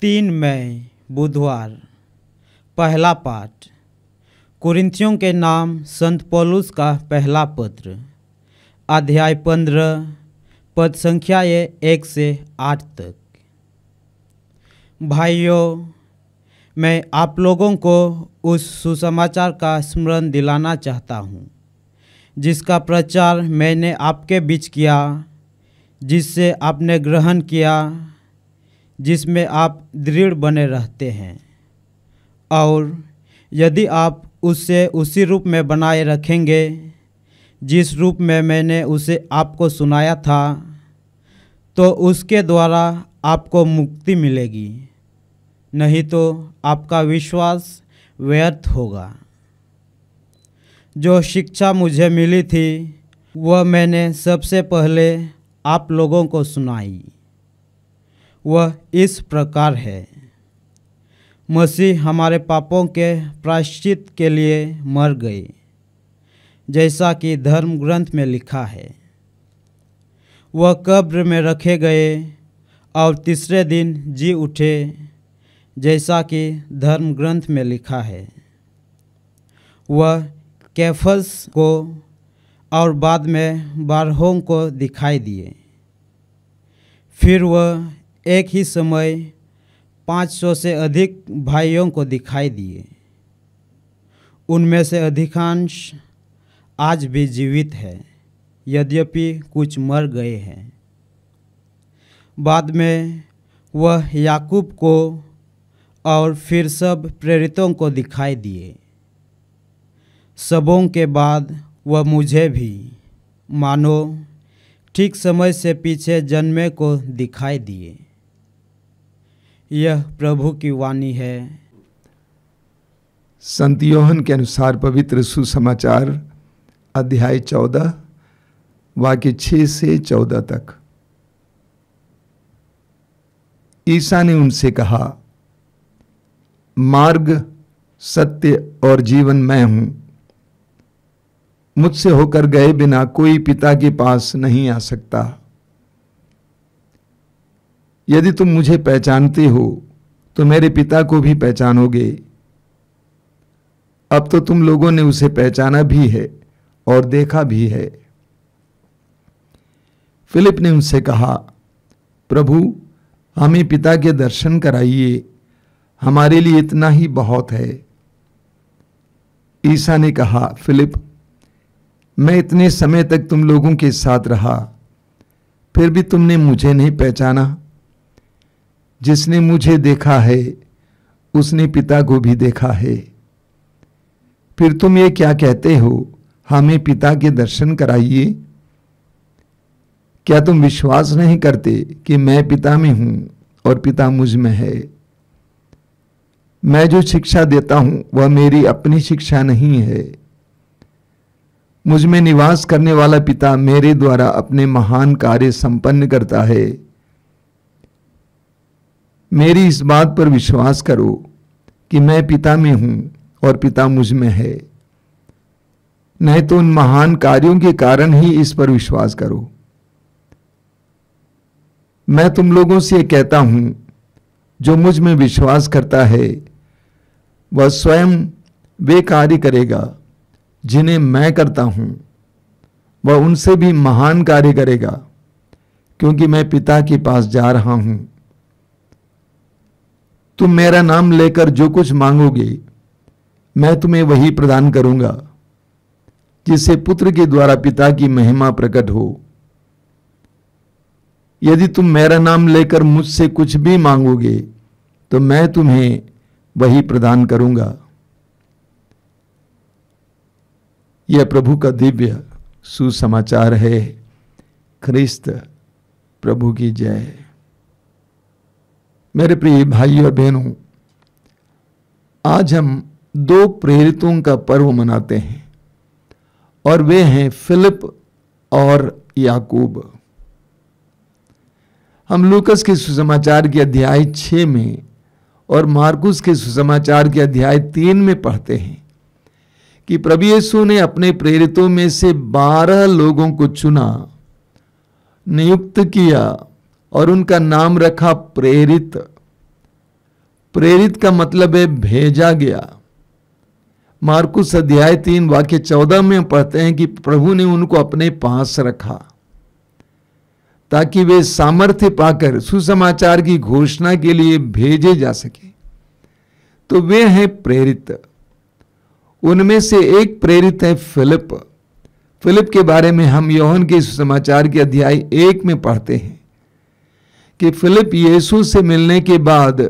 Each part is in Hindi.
तीन मई बुधवार पहला पाठ कुरिंथियों के नाम संत पौलुस का पहला पत्र अध्याय पंद्रह पद संख्या ये एक से आठ तक भाइयों मैं आप लोगों को उस सुसमाचार का स्मरण दिलाना चाहता हूँ जिसका प्रचार मैंने आपके बीच किया जिससे आपने ग्रहण किया जिसमें आप दृढ़ बने रहते हैं और यदि आप उसे उसी रूप में बनाए रखेंगे जिस रूप में मैंने उसे आपको सुनाया था तो उसके द्वारा आपको मुक्ति मिलेगी नहीं तो आपका विश्वास व्यर्थ होगा जो शिक्षा मुझे मिली थी वह मैंने सबसे पहले आप लोगों को सुनाई वह इस प्रकार है मसीह हमारे पापों के प्रायश्चित के लिए मर गए जैसा कि धर्म ग्रंथ में लिखा है वह कब्र में रखे गए और तीसरे दिन जी उठे जैसा कि धर्म ग्रंथ में लिखा है वह कैफस को और बाद में बारहों को दिखाई दिए फिर वह एक ही समय 500 से अधिक भाइयों को दिखाई दिए उनमें से अधिकांश आज भी जीवित है यद्यपि कुछ मर गए हैं बाद में वह याकूब को और फिर सब प्रेरितों को दिखाई दिए सबों के बाद वह मुझे भी मानो ठीक समय से पीछे जन्मे को दिखाई दिए यह प्रभु की वाणी है संत योहन के अनुसार पवित्र सुसमाचार अध्याय चौदह वाक्य छ से चौदह तक ईसा ने उनसे कहा मार्ग सत्य और जीवन मैं हूं मुझसे होकर गए बिना कोई पिता के पास नहीं आ सकता यदि तुम मुझे पहचानते हो तो मेरे पिता को भी पहचानोगे अब तो तुम लोगों ने उसे पहचाना भी है और देखा भी है फिलिप ने उनसे कहा प्रभु हमें पिता के दर्शन कराइए हमारे लिए इतना ही बहुत है ईसा ने कहा फिलिप मैं इतने समय तक तुम लोगों के साथ रहा फिर भी तुमने मुझे नहीं पहचाना जिसने मुझे देखा है उसने पिता को भी देखा है फिर तुम ये क्या कहते हो हमें पिता के दर्शन कराइए क्या तुम विश्वास नहीं करते कि मैं पिता में हूं और पिता मुझ में है मैं जो शिक्षा देता हूं वह मेरी अपनी शिक्षा नहीं है मुझ में निवास करने वाला पिता मेरे द्वारा अपने महान कार्य संपन्न करता है मेरी इस बात पर विश्वास करो कि मैं पिता में हूं और पिता मुझ में है नहीं तो उन महान कार्यों के कारण ही इस पर विश्वास करो मैं तुम लोगों से कहता हूं जो मुझ में विश्वास करता है वह स्वयं वे कार्य करेगा जिन्हें मैं करता हूं वह उनसे भी महान कार्य करेगा क्योंकि मैं पिता के पास जा रहा हूं तुम मेरा नाम लेकर जो कुछ मांगोगे मैं तुम्हें वही प्रदान करूंगा जिससे पुत्र के द्वारा पिता की महिमा प्रकट हो यदि तुम मेरा नाम लेकर मुझसे कुछ भी मांगोगे तो मैं तुम्हें वही प्रदान करूंगा यह प्रभु का दिव्य सुसमाचार है ख्रिस्त प्रभु की जय मेरे प्रिय भाई और बहनों आज हम दो प्रेरितों का पर्व मनाते हैं और वे हैं फिलिप और याकूब हम लूकस के सुसमाचार के अध्याय छ में और मार्कुस के सुसमाचार के अध्याय तीन में पढ़ते हैं कि प्रभु यीशु ने अपने प्रेरितों में से बारह लोगों को चुना नियुक्त किया और उनका नाम रखा प्रेरित प्रेरित का मतलब है भेजा गया मार्कुस अध्याय तीन वाक्य चौदह में पढ़ते हैं कि प्रभु ने उनको अपने पास रखा ताकि वे सामर्थ्य पाकर सुसमाचार की घोषणा के लिए भेजे जा सके तो वे हैं प्रेरित उनमें से एक प्रेरित है फिलिप फिलिप के बारे में हम यौहन के सुसमाचार के अध्याय एक में पढ़ते हैं कि फिलिप यीशु से मिलने के बाद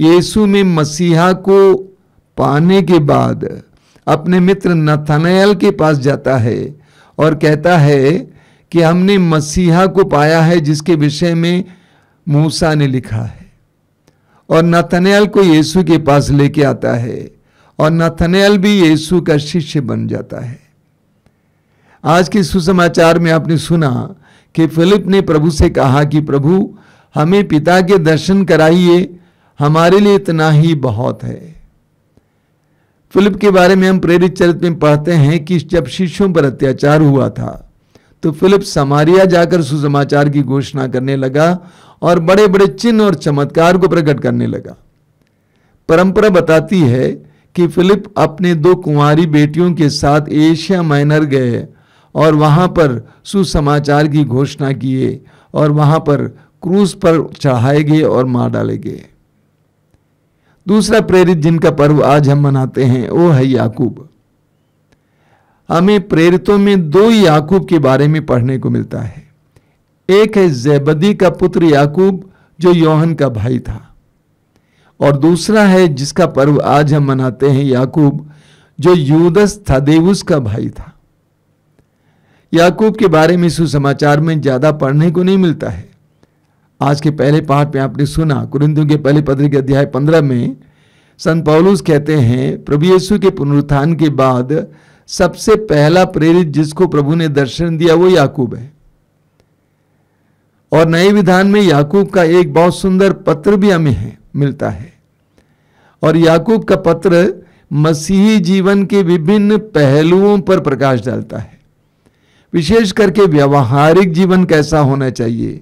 यीशु में मसीहा को पाने के बाद अपने मित्र नथानयल के पास जाता है और कहता है कि हमने मसीहा को पाया है जिसके विषय में मूसा ने लिखा है और नथनैल को यीशु के पास लेके आता है और नथनैल भी यीशु का शिष्य बन जाता है आज के सुसमाचार में आपने सुना कि फिलिप ने प्रभु से कहा कि प्रभु हमें पिता के दर्शन कराइए हमारे लिए इतना ही बहुत है फिलिप के बारे में हम प्रेरित चरित्र में पढ़ते हैं कि जब शिष्यों पर अत्याचार हुआ था तो फिलिप समारिया जाकर सुसमाचार की घोषणा करने लगा और बड़े बड़े चिन्ह और चमत्कार को प्रकट करने लगा परंपरा बताती है कि फिलिप अपने दो कुंवारी बेटियों के साथ एशिया माइनर गए और वहां पर सुसमाचार की घोषणा किए और वहां पर क्रूज पर चढ़ाए गए और मार डाले गए दूसरा प्रेरित जिनका पर्व आज हम मनाते हैं वो है याकूब हमें प्रेरितों में दो याकूब के बारे में पढ़ने को मिलता है एक है जैबदी का पुत्र याकूब जो योहन का भाई था और दूसरा है जिसका पर्व आज हम मनाते हैं याकूब जो यूदस थादेवस का भाई था याकूब के बारे में सुसमाचार में ज़्यादा पढ़ने को नहीं मिलता है आज के पहले पाठ में आपने सुना कुरिंदों के पहले पत्र के अध्याय पंद्रह में संत पौलुस कहते हैं प्रभु यीशु के पुनरुत्थान के बाद सबसे पहला प्रेरित जिसको प्रभु ने दर्शन दिया वो याकूब है और नए विधान में याकूब का एक बहुत सुंदर पत्र भी हमें है मिलता है और याकूब का पत्र मसीही जीवन के विभिन्न पहलुओं पर प्रकाश डालता है विशेष करके व्यावहारिक जीवन कैसा होना चाहिए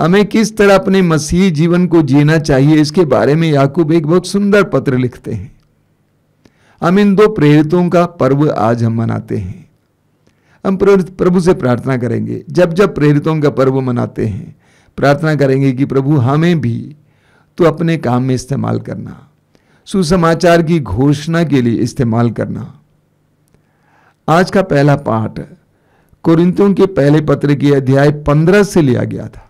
हमें किस तरह अपने मसीह जीवन को जीना चाहिए इसके बारे में याकूब एक बहुत सुंदर पत्र लिखते हैं हम इन दो प्रेरितों का पर्व आज हम मनाते हैं हम प्रभु से प्रार्थना करेंगे जब जब प्रेरितों का पर्व मनाते हैं प्रार्थना करेंगे कि प्रभु हमें भी तो अपने काम में इस्तेमाल करना सुसमाचार की घोषणा के लिए इस्तेमाल करना आज का पहला पाठ कुरिंतों के पहले पत्र के अध्याय पंद्रह से लिया गया था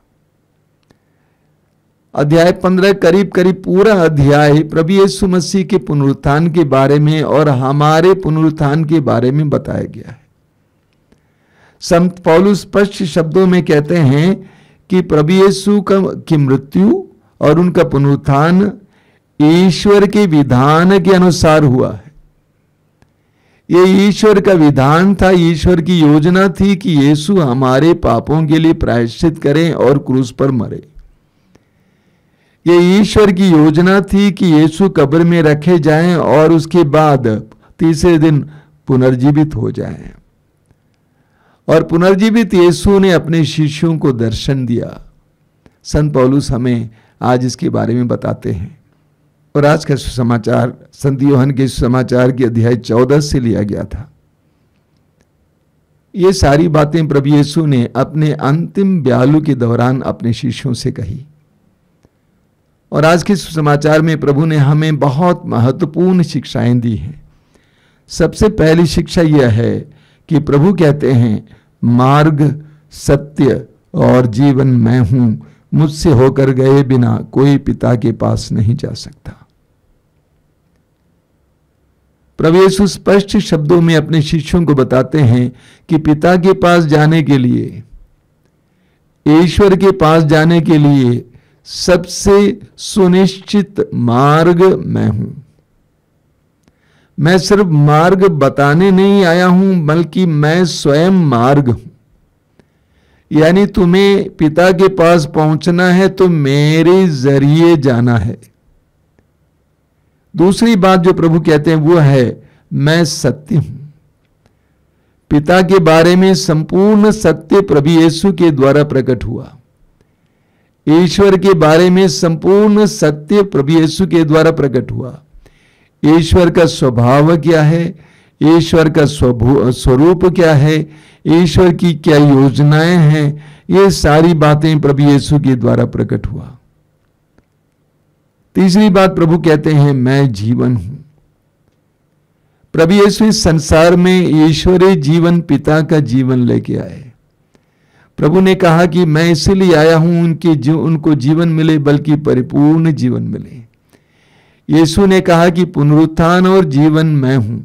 अध्याय पंद्रह करीब करीब पूरा अध्याय प्रभु यीशु मसीह के पुनरुत्थान के बारे में और हमारे पुनरुत्थान के बारे में बताया गया है संत पौलु स्पष्ट शब्दों में कहते हैं कि प्रभु यीशु की मृत्यु और उनका पुनरुत्थान ईश्वर के विधान के अनुसार हुआ है ये ईश्वर का विधान था ईश्वर की योजना थी कि यीशु हमारे पापों के लिए प्रायश्चित करें और क्रूस पर मरे ये ईश्वर की योजना थी कि यीशु कब्र में रखे जाएं और उसके बाद तीसरे दिन पुनर्जीवित हो जाएं और पुनर्जीवित यीशु ने अपने शिष्यों को दर्शन दिया संत पौलुस हमें आज इसके बारे में बताते हैं और आज का सुसमाचार संत योहन के सुसमाचार के अध्याय चौदह से लिया गया था ये सारी बातें प्रभु येसु ने अपने अंतिम ब्यालू के दौरान अपने शिष्यों से कही और आज के सुसमाचार में प्रभु ने हमें बहुत महत्वपूर्ण शिक्षाएं दी हैं सबसे पहली शिक्षा यह है कि प्रभु कहते हैं मार्ग सत्य और जीवन मैं हूं मुझसे होकर गए बिना कोई पिता के पास नहीं जा सकता प्रभु यीशु स्पष्ट शब्दों में अपने शिष्यों को बताते हैं कि पिता के पास जाने के लिए ईश्वर के पास जाने के लिए सबसे सुनिश्चित मार्ग मैं हूं मैं सिर्फ मार्ग बताने नहीं आया हूं बल्कि मैं स्वयं मार्ग हूं यानी तुम्हें पिता के पास पहुंचना है तो मेरे जरिए जाना है दूसरी बात जो प्रभु कहते हैं वो है मैं सत्य हूं पिता के बारे में संपूर्ण सत्य प्रभु येसु के द्वारा प्रकट हुआ ईश्वर के बारे में संपूर्ण सत्य प्रभु येसु के द्वारा प्रकट हुआ ईश्वर का स्वभाव क्या है ईश्वर का स्वरूप क्या है ईश्वर की क्या योजनाएं हैं ये सारी बातें प्रभु येसु के द्वारा प्रकट हुआ तीसरी बात प्रभु कहते हैं मैं जीवन हूं प्रभु यीशु इस संसार में ईश्वरी जीवन पिता का जीवन लेके आए प्रभु ने कहा कि मैं इसलिए आया हूं उनके जो उनको जीवन मिले बल्कि परिपूर्ण जीवन मिले यीशु ने कहा कि पुनरुत्थान और जीवन मैं हूं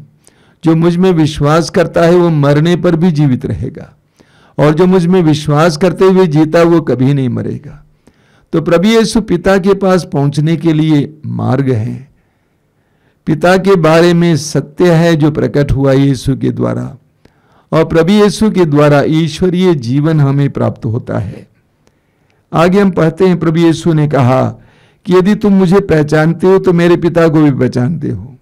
जो मुझ में विश्वास करता है वो मरने पर भी जीवित रहेगा और जो मुझ में विश्वास करते हुए जीता वो कभी नहीं मरेगा तो प्रभु यीशु पिता के पास पहुंचने के लिए मार्ग है पिता के बारे में सत्य है जो प्रकट हुआ यीशु के द्वारा और प्रभु यीशु के द्वारा ईश्वरीय जीवन हमें प्राप्त होता है आगे हम पढ़ते हैं प्रभु यीशु ने कहा कि यदि तुम मुझे पहचानते हो तो मेरे पिता को भी पहचानते हो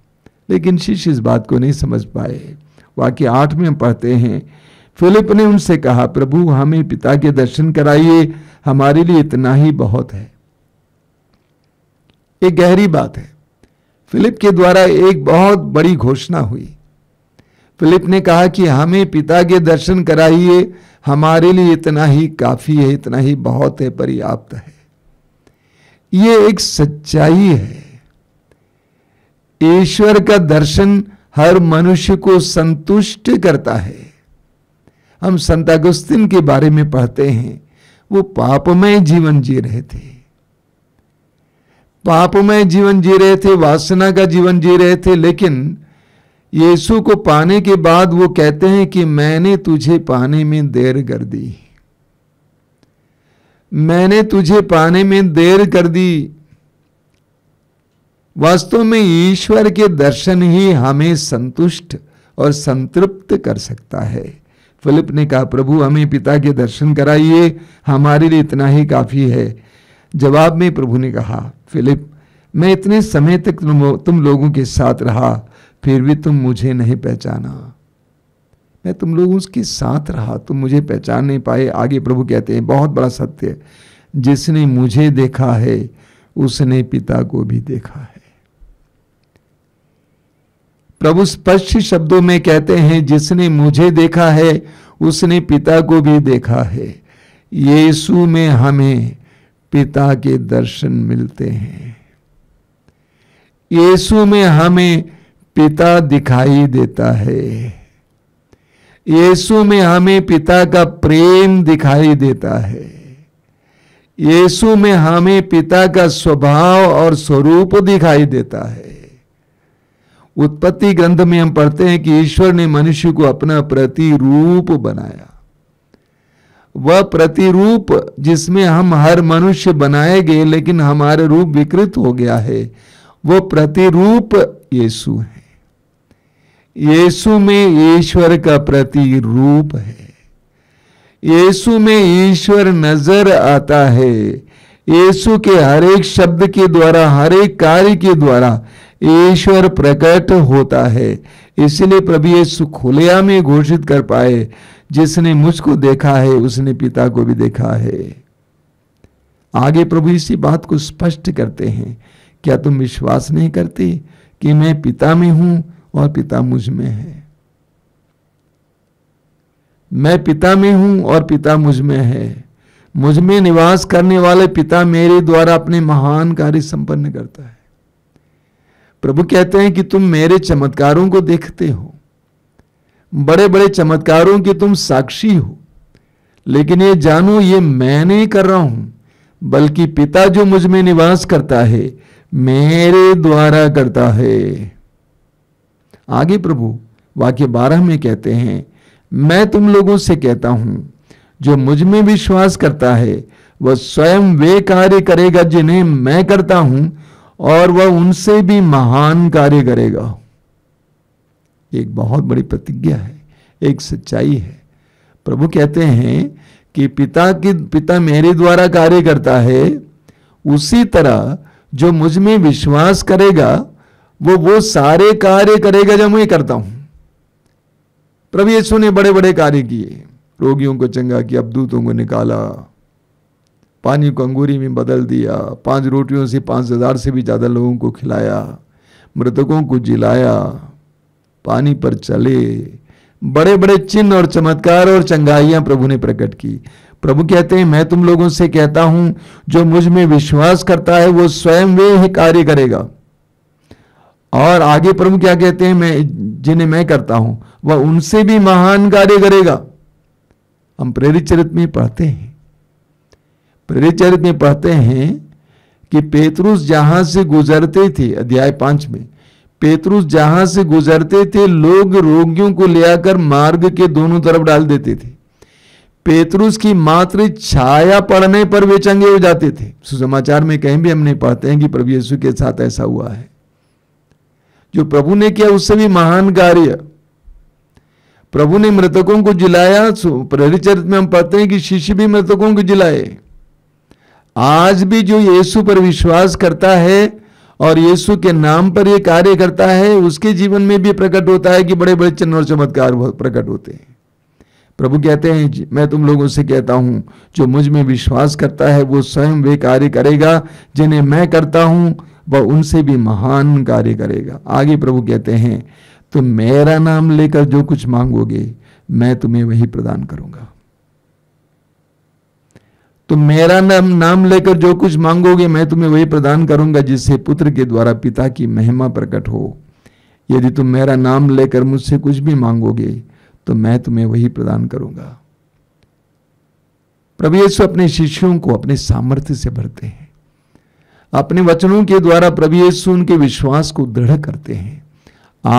लेकिन शिष्य इस बात को नहीं समझ पाए वाक्य आठ में हम पढ़ते हैं फिलिप ने उनसे कहा प्रभु हमें पिता के दर्शन कराइए हमारे लिए इतना ही बहुत है एक गहरी बात है फिलिप के द्वारा एक बहुत बड़ी घोषणा हुई फिलिप ने कहा कि हमें पिता के दर्शन कराइए हमारे लिए इतना ही काफी है इतना ही बहुत है पर्याप्त है ये एक सच्चाई है ईश्वर का दर्शन हर मनुष्य को संतुष्ट करता है हम संत अगुस्तिन के बारे में पढ़ते हैं वो पापमय जीवन जी रहे थे पापमय जीवन जी रहे थे वासना का जीवन जी रहे थे लेकिन यीशु को पाने के बाद वो कहते हैं कि मैंने तुझे पाने में देर कर दी मैंने तुझे पाने में देर कर दी वास्तव में ईश्वर के दर्शन ही हमें संतुष्ट और संतृप्त कर सकता है फिलिप ने कहा प्रभु हमें पिता के दर्शन कराइए हमारे लिए इतना ही काफ़ी है जवाब में प्रभु ने कहा फिलिप मैं इतने समय तक तुम, लोगों के साथ रहा फिर भी तुम मुझे नहीं पहचाना मैं तुम लोगों के साथ रहा तुम मुझे पहचान नहीं पाए आगे प्रभु कहते हैं बहुत बड़ा सत्य जिसने मुझे देखा है उसने पिता को भी देखा है प्रभु स्पष्ट शब्दों में कहते हैं जिसने मुझे देखा है उसने पिता को भी देखा है यीशु में हमें पिता के दर्शन मिलते हैं यीशु में हमें पिता दिखाई देता है यीशु में हमें पिता का प्रेम दिखाई देता है यीशु में हमें पिता का स्वभाव और स्वरूप दिखाई देता है उत्पत्ति ग्रंथ में हम पढ़ते हैं कि ईश्वर ने मनुष्य को अपना प्रतिरूप बनाया वह प्रतिरूप जिसमें हम हर मनुष्य बनाए गए लेकिन हमारे रूप विकृत हो गया है वो प्रतिरूप यीशु है यीशु में ईश्वर का प्रतिरूप है यीशु में ईश्वर नजर आता है यीशु के हर एक शब्द के द्वारा हर एक कार्य के द्वारा ईश्वर प्रकट होता है इसलिए प्रभु यीशु खुलेआम में घोषित कर पाए जिसने मुझको देखा है उसने पिता को भी देखा है आगे प्रभु इसी बात को स्पष्ट करते हैं क्या तुम विश्वास नहीं करते कि मैं पिता में हूं और पिता मुझ में है मैं पिता में हूं और पिता मुझ में है मुझ में निवास करने वाले पिता मेरे द्वारा अपने महान कार्य संपन्न करता है प्रभु कहते हैं कि तुम मेरे चमत्कारों को देखते हो बड़े बड़े चमत्कारों के तुम साक्षी हो लेकिन ये जानो ये मैं नहीं कर रहा हूं बल्कि पिता जो मुझ में निवास करता है मेरे द्वारा करता है आगे प्रभु वाक्य बारह में कहते हैं मैं तुम लोगों से कहता हूं जो मुझ में विश्वास करता है वह स्वयं वे कार्य करेगा जिन्हें मैं करता हूं और वह उनसे भी महान कार्य करेगा एक बहुत बड़ी प्रतिज्ञा है एक सच्चाई है प्रभु कहते हैं कि पिता की पिता मेरे द्वारा कार्य करता है उसी तरह जो मुझ में विश्वास करेगा वो वो सारे कार्य करेगा जो मैं करता हूं प्रभु यीशु ने बड़े बड़े कार्य किए रोगियों को चंगा किया अब दूतों को निकाला पानी को अंगूरी में बदल दिया पांच रोटियों से पाँच हजार से भी ज़्यादा लोगों को खिलाया मृतकों को जिलाया पानी पर चले बड़े बड़े चिन्ह और चमत्कार और चंगाइयां प्रभु ने प्रकट की प्रभु कहते हैं मैं तुम लोगों से कहता हूं जो मुझ में विश्वास करता है वो स्वयं वे ही कार्य करेगा और आगे प्रभु क्या कहते हैं मैं जिन्हें मैं करता हूं वह उनसे भी महान कार्य करेगा हम प्रेरित चरित्र में पढ़ते हैं प्रेरित में पढ़ते हैं कि पेतरुस जहां से गुजरते थे अध्याय पांच में पेतरुस जहां से गुजरते थे लोग रोगियों को ले आकर मार्ग के दोनों तरफ डाल देते थे पेतरुस की मात्र छाया पड़ने पर वे चंगे हो जाते थे सुसमाचार में कहीं भी हमने पढ़ते हैं कि प्रभु यीशु के साथ ऐसा हुआ है जो प्रभु ने किया उससे भी महान कार्य प्रभु ने मृतकों को जिलाया प्रहरी चरित्र में हम पढ़ते हैं कि शिष्य भी मृतकों को जिलाए आज भी जो यीशु पर विश्वास करता है और यीशु के नाम पर ये कार्य करता है उसके जीवन में भी प्रकट होता है कि बड़े बड़े चिन्ह और चमत्कार प्रकट होते हैं प्रभु कहते हैं मैं तुम लोगों से कहता हूं जो मुझ में विश्वास करता है वो स्वयं वे कार्य करेगा जिन्हें मैं करता हूं वह उनसे भी महान कार्य करेगा आगे प्रभु कहते हैं तुम मेरा नाम लेकर जो कुछ मांगोगे मैं तुम्हें वही प्रदान करूंगा तो मेरा नाम नाम लेकर जो कुछ मांगोगे मैं तुम्हें वही प्रदान करूंगा जिससे पुत्र के द्वारा पिता की महिमा प्रकट हो यदि तुम मेरा नाम लेकर मुझसे कुछ भी मांगोगे तो मैं तुम्हें वही प्रदान करूंगा प्रभु यीशु अपने शिष्यों को अपने सामर्थ्य से भरते हैं अपने वचनों के द्वारा प्रभु यीशु उनके विश्वास को दृढ़ करते हैं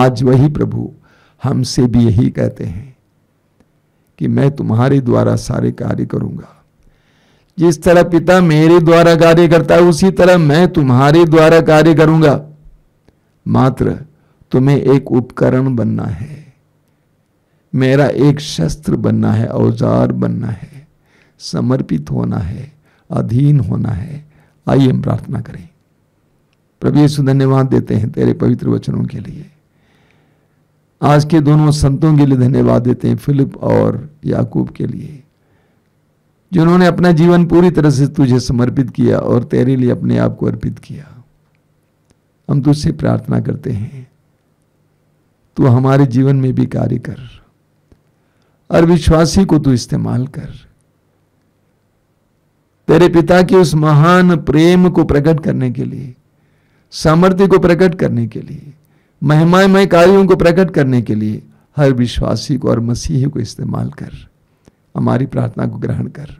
आज वही प्रभु हमसे भी यही कहते हैं कि मैं तुम्हारे द्वारा सारे कार्य करूंगा जिस तरह पिता मेरे द्वारा कार्य करता है उसी तरह मैं तुम्हारे द्वारा कार्य करूंगा मात्र तुम्हें एक उपकरण बनना है मेरा एक शस्त्र बनना है औजार बनना है समर्पित होना है अधीन होना है आइए हम प्रार्थना करें प्रभु यीशु धन्यवाद देते हैं तेरे पवित्र वचनों के लिए आज के दोनों संतों के लिए धन्यवाद देते हैं फिलिप और याकूब के लिए जिन्होंने अपना जीवन पूरी तरह से तुझे समर्पित किया और तेरे लिए अपने आप को अर्पित किया हम तुझसे प्रार्थना करते हैं तू हमारे जीवन में भी कार्य कर और विश्वासी को तू इस्तेमाल कर तेरे पिता के उस महान प्रेम को प्रकट करने के लिए सामर्थ्य को प्रकट करने के लिए महिमामय कार्यों को प्रकट करने के लिए हर विश्वासी को और मसीह को इस्तेमाल कर हमारी प्रार्थना को ग्रहण कर